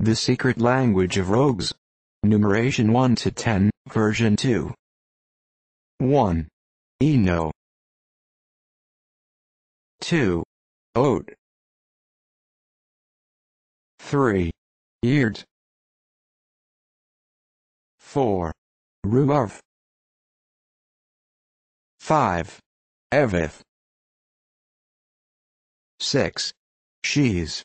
The Secret Language of Rogues. Numeration 1 to 10, version 2. 1. Eno. 2. Oat. 3. Eard. 4. Ruarv. 5. Evith. 6. She's.